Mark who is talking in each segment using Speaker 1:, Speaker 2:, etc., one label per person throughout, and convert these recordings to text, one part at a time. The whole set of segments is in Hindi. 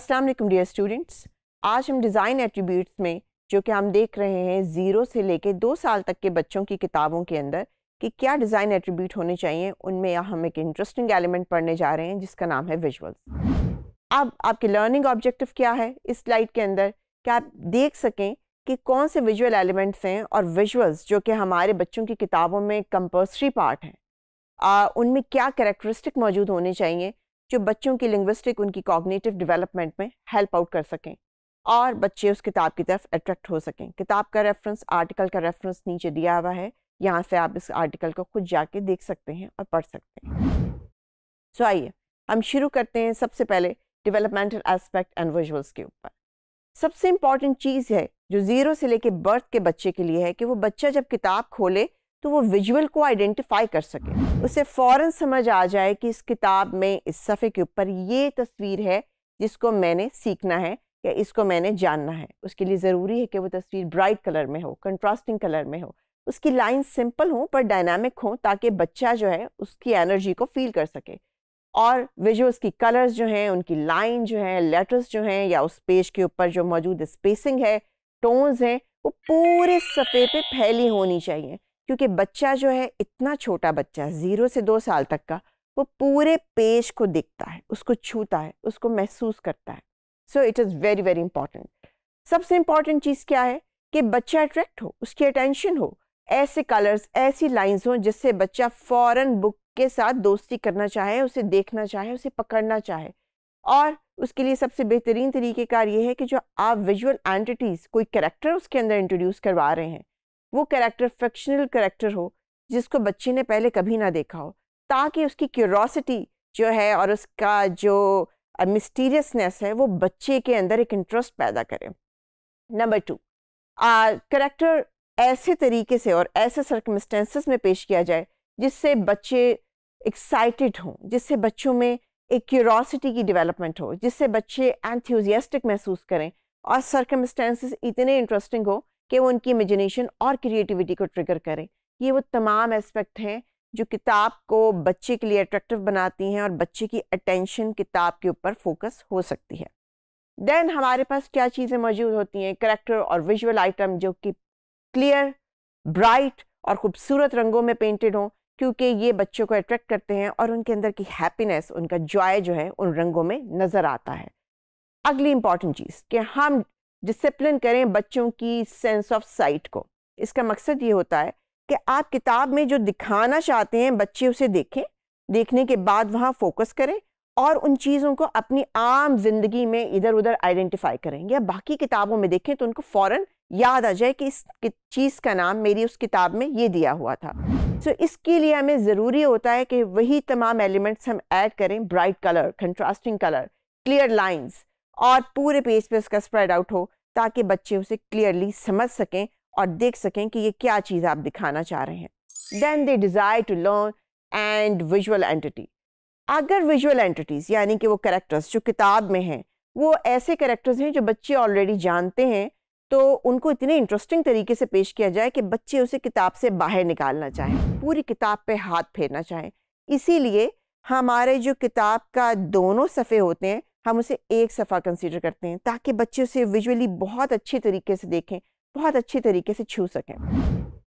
Speaker 1: अस्सलाम वालेकुम डियर स्टूडेंट्स आज हम डिज़ाइन एट्रीब्यूट्स में जो कि हम देख रहे हैं ज़ीरो से लेके दो साल तक के बच्चों की किताबों के अंदर कि क्या डिज़ाइन एट्रीब्यूट होने चाहिए उनमें हम एक इंटरेस्टिंग एलिमेंट पढ़ने जा रहे हैं जिसका नाम है विजुअल्स अब आपके लर्निंग ऑब्जेक्टिव क्या है इस स्लाइड के अंदर क्या आप देख सकें कि कौन से विजुअल एलिमेंट्स हैं और विजुअल्स जो कि हमारे बच्चों की किताबों में कंपल्सरी पार्ट हैं उनमें क्या करेक्टरिस्टिक मौजूद होने चाहिए जो बच्चों की लिंग्विस्टिक उनकी कॉग्नेटिव डेवलपमेंट में हेल्प आउट कर सकें और बच्चे उस किताब की तरफ अट्रैक्ट हो सकें किताब का रेफरेंस आर्टिकल का रेफरेंस नीचे दिया हुआ है यहाँ से आप इस आर्टिकल को खुद जाके देख सकते हैं और पढ़ सकते हैं सो आइए हम शुरू करते हैं सबसे पहले डिवेलपमेंटल एस्पेक्ट एंड विजुअल्स के ऊपर सबसे इम्पॉर्टेंट चीज़ है जो ज़ीरो से लेके बर्थ के बच्चे के लिए है कि वो बच्चा जब किताब खोले तो वो विजुअल को आइडेंटिफाई कर सके उसे फ़ौर समझ आ जाए कि इस किताब में इस सफ़े के ऊपर ये तस्वीर है जिसको मैंने सीखना है या इसको मैंने जानना है उसके लिए ज़रूरी है कि वो तस्वीर ब्राइट कलर में हो कंट्रास्टिंग कलर में हो उसकी लाइन सिंपल हो पर डायनामिक हो ताकि बच्चा जो है उसकी एनर्जी को फील कर सके और विजुअल्स की कलर्स जो हैं उनकी लाइन जो है लेटर्स जो हैं या उस पेज के ऊपर जो मौजूद स्पेसिंग है टोन्स हैं वो पूरे सफ़े पे फैली होनी चाहिए क्योंकि बच्चा जो है इतना छोटा बच्चा ज़ीरो से दो साल तक का वो पूरे पेज को देखता है उसको छूता है उसको महसूस करता है so it is very very important सबसे इम्पॉर्टेंट चीज़ क्या है कि बच्चा अट्रैक्ट हो उसकी अटेंशन हो ऐसे कलर्स ऐसी लाइंस हों जिससे बच्चा फॉरन बुक के साथ दोस्ती करना चाहे उसे देखना चाहे उसे पकड़ना चाहे और उसके लिए सबसे बेहतरीन तरीक़ेकार ये है कि जो आप विजुअल एंटिटीज़ कोई करेक्टर उसके अंदर इंट्रोड्यूस करवा रहे हैं वो कैरेक्टर फिक्शनल कैरेक्टर हो जिसको बच्चे ने पहले कभी ना देखा हो ताकि उसकी क्यूरोसिटी जो है और उसका जो मिस्टीरियसनेस है वो बच्चे के अंदर एक इंटरेस्ट पैदा करे नंबर टू करेक्टर ऐसे तरीके से और ऐसे सर्कमस्टेंसेस में पेश किया जाए जिससे बच्चे एक्साइटेड हों जिससे बच्चों में एक क्यूरोसिटी की डेवलपमेंट हो जिससे बच्चे एंथ्यूजियस्टिक महसूस करें और सर्कमस्टेंसेस इतने इंटरेस्टिंग हो कि वो उनकी इमेजिनेशन और क्रिएटिविटी को ट्रिगर करें ये वो तमाम एस्पेक्ट हैं जो किताब को बच्चे के लिए अट्रैक्टिव बनाती हैं और बच्चे की अटेंशन किताब के ऊपर फोकस हो सकती है देन हमारे पास क्या चीज़ें मौजूद होती हैं करेक्टर और विजुअल आइटम जो कि क्लियर ब्राइट और खूबसूरत रंगों में पेंटेड हों क्योंकि ये बच्चों को अट्रैक्ट करते हैं और उनके अंदर की हैप्पीनेस उनका जॉय जो है उन रंगों में नज़र आता है अगली इंपॉर्टेंट चीज़ कि हम डिसिप्लिन करें बच्चों की सेंस ऑफ साइट को इसका मकसद ये होता है कि आप किताब में जो दिखाना चाहते हैं बच्चे उसे देखें देखने के बाद वहाँ फोकस करें और उन चीज़ों को अपनी आम जिंदगी में इधर उधर आइडेंटिफाई करेंगे या बाकी किताबों में देखें तो उनको फ़ौर याद आ जाए कि इस चीज़ का नाम मेरी उस किताब में ये दिया हुआ था सो so, इसके लिए हमें ज़रूरी होता है कि वही तमाम एलिमेंट्स हम ऐड करें bright colour contrasting colour clear lines और पूरे पेज पे उसका स्प्रेड आउट हो ताकि बच्चे उसे क्लियरली समझ सकें और देख सकें कि ये क्या चीज़ आप दिखाना चाह रहे हैं then they desire to learn and visual entity अगर विजुअल एंटिटीज़ यानी कि वो करेक्टर्स जो किताब में हैं वो ऐसे करेक्टर्स हैं जो बच्चे ऑलरेडी जानते हैं तो उनको इतने इंटरेस्टिंग तरीके से पेश किया जाए कि बच्चे उसे किताब से बाहर निकालना चाहें पूरी किताब पे हाथ फेरना चाहें इसीलिए हमारे जो किताब का दोनों सफ़े होते हैं हम उसे एक सफ़ा कंसीडर करते हैं ताकि बच्चे उसे विजुअली बहुत अच्छे तरीके से देखें बहुत अच्छे तरीके से छू सकें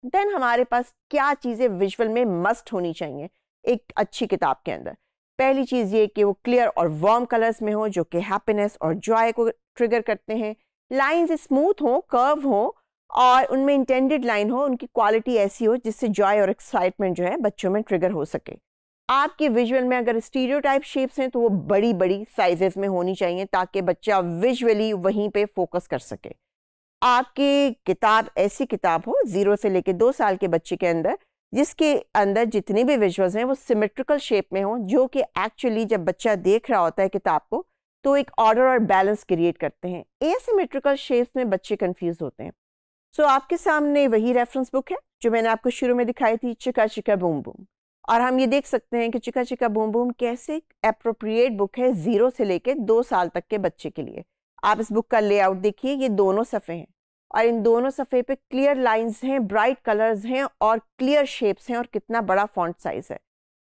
Speaker 1: देन हमारे पास क्या चीज़ें विजुअल में मस्ट होनी चाहिए एक अच्छी किताब के अंदर पहली चीज़ ये कि वो क्लियर और वार्म कलर्स में हो जो कि हैप्पीनेस और जॉय को ट्रिगर करते हैं लाइंस स्मूथ हों कर्व हों और उनमें इंटेंडेड लाइन हो उनकी क्वालिटी ऐसी हो जिससे जॉय और एक्साइटमेंट जो है बच्चों में ट्रिगर हो सके आपके विजुअल में अगर स्टीरियोटाइप शेप्स हैं तो वो बड़ी बड़ी साइजेस में होनी चाहिए ताकि बच्चा विजुअली वहीं पे फोकस कर सके आपकी किताब ऐसी किताब हो ज़ीरो से लेके दो साल के बच्चे के अंदर जिसके अंदर जितने भी विजुअल्स हैं वो सिमेट्रिकल शेप में हों जो कि एक्चुअली जब बच्चा देख रहा होता है किताब को तो एक ऑर्डर और बैलेंस क्रिएट करते हैं एसिमेट्रिकल शेप्स में बच्चे कंफ्यूज होते हैं सो so, आपके सामने वही रेफरेंस बुक है जो मैंने आपको शुरू में दिखाई थी चिका चिका बूम बूम और हम ये देख सकते हैं कि चिका चिका बूम बूम कैसे अप्रोप्रिएट बुक है ज़ीरो से लेके दो साल तक के बच्चे के लिए आप इस बुक का लेआउट देखिए ये दोनों सफ़े हैं और इन दोनों सफ़े पे क्लियर लाइंस हैं ब्राइट कलर्स हैं और क्लियर शेप्स हैं और कितना बड़ा फॉन्ट साइज़ है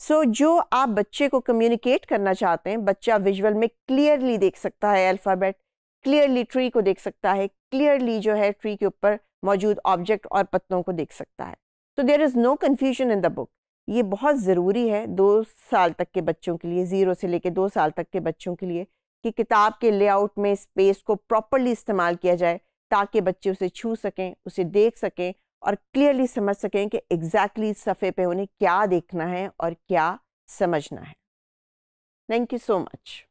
Speaker 1: सो so, जो आप बच्चे को कम्युनिकेट करना चाहते हैं बच्चा विजुअल में क्लियरली देख सकता है अल्फ़ाबेट क्लियरली ट्री को देख सकता है क्लियरली जो है ट्री के ऊपर मौजूद ऑब्जेक्ट और पत्तों को देख सकता है तो there is no confusion in the book ये बहुत ज़रूरी है दो साल तक के बच्चों के लिए ज़ीरो से लेके दो साल तक के बच्चों के लिए कि किताब के लेआउट में स्पेस को प्रॉपरली इस्तेमाल किया जाए ताकि बच्चे उसे छू सकें उसे देख सकें और क्लियरली समझ सकें कि एग्जैक्टली exactly सफ़े पे उन्हें क्या देखना है और क्या समझना है थैंक यू सो मच